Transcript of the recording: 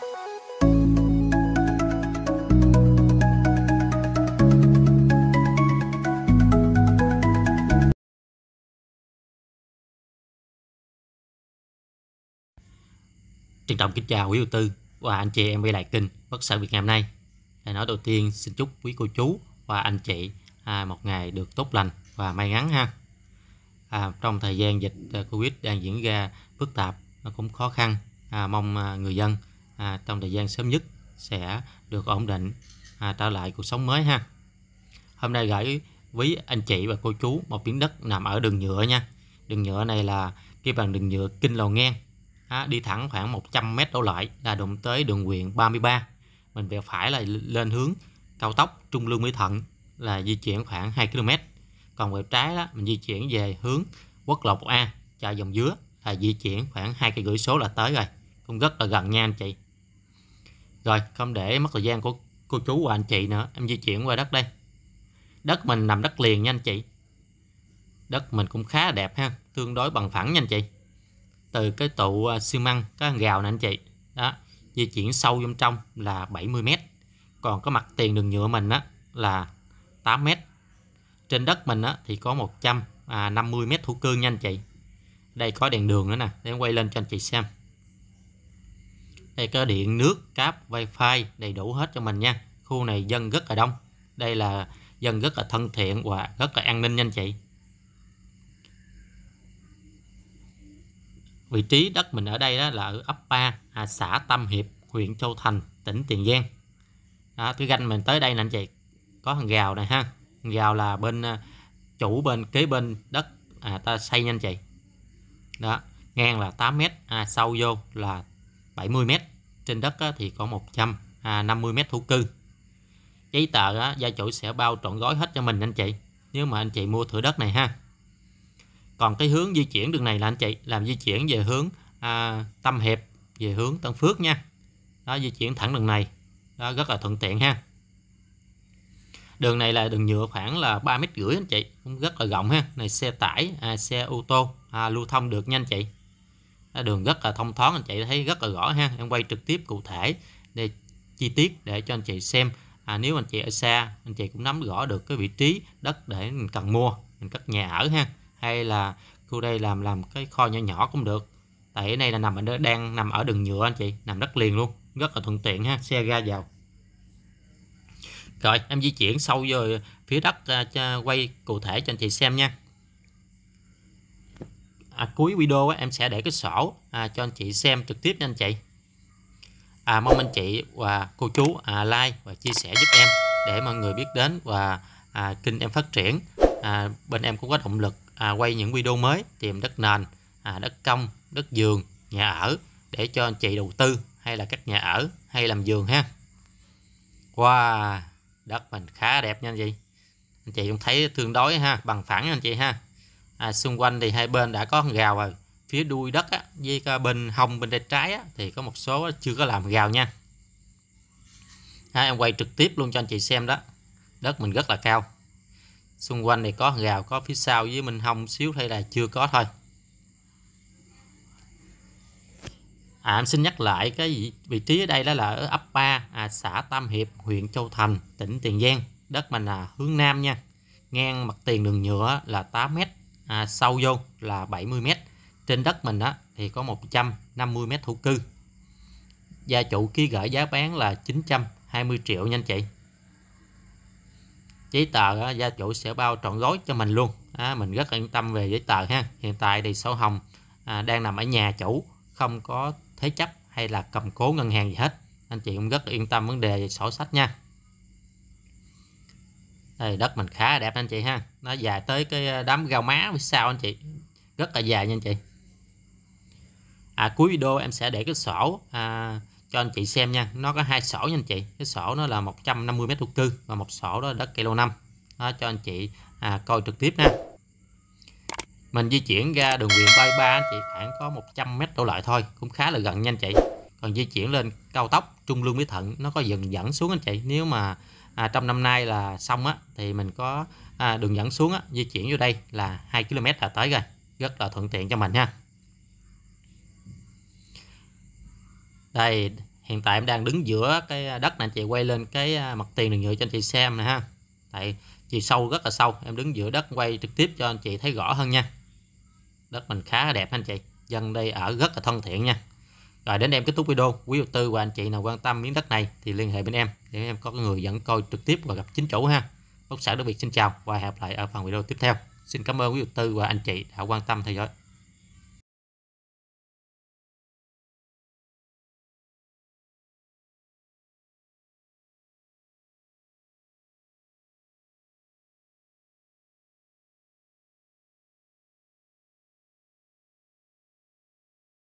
Trân trọng kính chào quý đầu tư và anh chị em quay lại kênh Bất sản Việt Nam nay. để nói đầu tiên xin chúc quý cô chú và anh chị à, một ngày được tốt lành và may mắn ha. À, trong thời gian dịch à, Covid đang diễn ra phức tạp, nó cũng khó khăn. À, mong à, người dân à, trong thời gian sớm nhất sẽ được ổn định à, trở lại cuộc sống mới ha hôm nay gửi với anh chị và cô chú một miếng đất nằm ở đường nhựa nha đường nhựa này là cái bằng đường nhựa kinh lầu ngang à, đi thẳng khoảng 100 mét đổ lại là đụng tới đường huyện 33 mình về phải là lên hướng cao tốc Trung Lương Mỹ Thuận là di chuyển khoảng 2 km còn về trái đó mình di chuyển về hướng quốc lộ 1A chợ dòng dứa là di chuyển khoảng hai cây gửi số là tới rồi cũng rất là gần nha anh chị rồi không để mất thời gian của cô chú và anh chị nữa Em di chuyển qua đất đây Đất mình nằm đất liền nha anh chị Đất mình cũng khá đẹp ha Tương đối bằng phẳng nha anh chị Từ cái tụ à, xi măng Cái gào nè anh chị Đó Di chuyển sâu trong trong là 70m Còn cái mặt tiền đường nhựa mình á Là 8m Trên đất mình á thì có 150m à, thủ cư nha anh chị Đây có đèn đường nữa nè Để em quay lên cho anh chị xem đây có điện nước cáp wifi đầy đủ hết cho mình nha khu này dân rất là đông đây là dân rất là thân thiện và rất là an ninh nha anh chị vị trí đất mình ở đây đó là ở ấp 3 à, xã Tam Hiệp huyện Châu Thành tỉnh Tiền Giang đó, cái ganh mình tới đây nè anh chị có thằng gào này ha thằng gào là bên à, chủ bên kế bên đất à, ta xây nha anh chị đó ngang là 8m à, sâu vô là 70 mét trên đất thì có 150 à, mét thổ cư giấy tờ gia chủ sẽ bao trọn gói hết cho mình anh chị nếu mà anh chị mua thửa đất này ha còn cái hướng di chuyển đường này là anh chị làm di chuyển về hướng à, Tâm Hiệp về hướng Tân Phước nha đó di chuyển thẳng đường này đó rất là thuận tiện ha đường này là đường nhựa khoảng là ba mét rưỡi anh chị cũng rất là rộng ha này xe tải à, xe ô tô à, lưu thông được nha anh chị đường rất là thông thoáng anh chị thấy rất là rõ ha em quay trực tiếp cụ thể để chi tiết để cho anh chị xem à, nếu anh chị ở xa anh chị cũng nắm rõ được cái vị trí đất để mình cần mua mình cất nhà ở ha hay là khu đây làm làm cái kho nhỏ nhỏ cũng được tại cái này là nằm ở đang nằm ở đường nhựa anh chị nằm đất liền luôn rất là thuận tiện ha xe ra vào rồi em di chuyển sâu rồi phía đất à, cho quay cụ thể cho anh chị xem nha à, cuối video á, em sẽ để cái sổ à, cho anh chị xem trực tiếp nha anh chị à, mong anh chị và cô chú à, like và chia sẻ giúp em để mọi người biết đến và à, kênh em phát triển à, bên em cũng có động lực à, quay những video mới tìm đất nền à, đất công đất giường nhà ở để cho anh chị đầu tư hay là các nhà ở hay làm giường ha wow đất mình khá đẹp nha anh chị anh chị cũng thấy tương đối ha bằng phẳng nha anh chị ha à, xung quanh thì hai bên đã có hàng rào rồi phía đuôi đất á, với bên hông bên tay trái á, thì có một số chưa có làm rào nha à, em quay trực tiếp luôn cho anh chị xem đó đất mình rất là cao xung quanh thì có rào, có phía sau với mình hông xíu hay là chưa có thôi À, em xin nhắc lại cái vị trí ở đây đó là ở ấp 3 à, xã Tam Hiệp huyện Châu Thành tỉnh Tiền Giang đất mình là hướng Nam nha ngang mặt tiền đường nhựa là 8 mét à, sâu vô là 70 m. Trên đất mình á thì có 150 m thổ cư. Gia chủ ký gửi giá bán là 920 triệu nha anh chị. Giấy tờ á, gia chủ sẽ bao trọn gói cho mình luôn. À, mình rất yên tâm về giấy tờ ha. Hiện tại thì sổ hồng à, đang nằm ở nhà chủ, không có thế chấp hay là cầm cố ngân hàng gì hết. Anh chị cũng rất yên tâm vấn đề về sổ sách nha. Đây, đất mình khá đẹp anh chị ha nó dài tới cái ờ, đám rau má phía sau anh chị rất là dài nha anh chị à, cuối video em sẽ để cái sổ à, cho anh chị xem nha nó có hai sổ nha anh chị cái sổ nó là 150 m vuông cư và một sổ đó là đất kilo 5 đó, cho anh chị à, coi trực tiếp nha mình di chuyển ra đường huyện bay ba anh chị khoảng có 100 m đổ lại thôi cũng khá là gần nha anh chị còn di chuyển lên cao tốc trung lương mỹ thuận nó có dần dẫn xuống anh chị nếu mà à, trong năm nay là xong á thì mình có à, đường dẫn xuống á, di chuyển vô đây là 2 km là tới rồi rất là thuận tiện cho mình nha đây hiện tại em đang đứng giữa cái đất này chị quay lên cái à, mặt tiền đường nhựa cho anh chị xem nè ha tại chiều sâu rất là sâu em đứng giữa đất quay trực tiếp cho anh chị thấy rõ hơn nha đất mình khá là đẹp anh chị dân đây ở rất là thân thiện nha rồi đến em kết thúc video, quý đầu tư và anh chị nào quan tâm miếng đất này thì liên hệ bên em để em có người dẫn coi trực tiếp và gặp chính chủ ha. Bất sản đặc biệt xin chào và hẹn gặp lại ở phần video tiếp theo. Xin cảm ơn quý đầu tư và anh chị đã quan tâm theo dõi.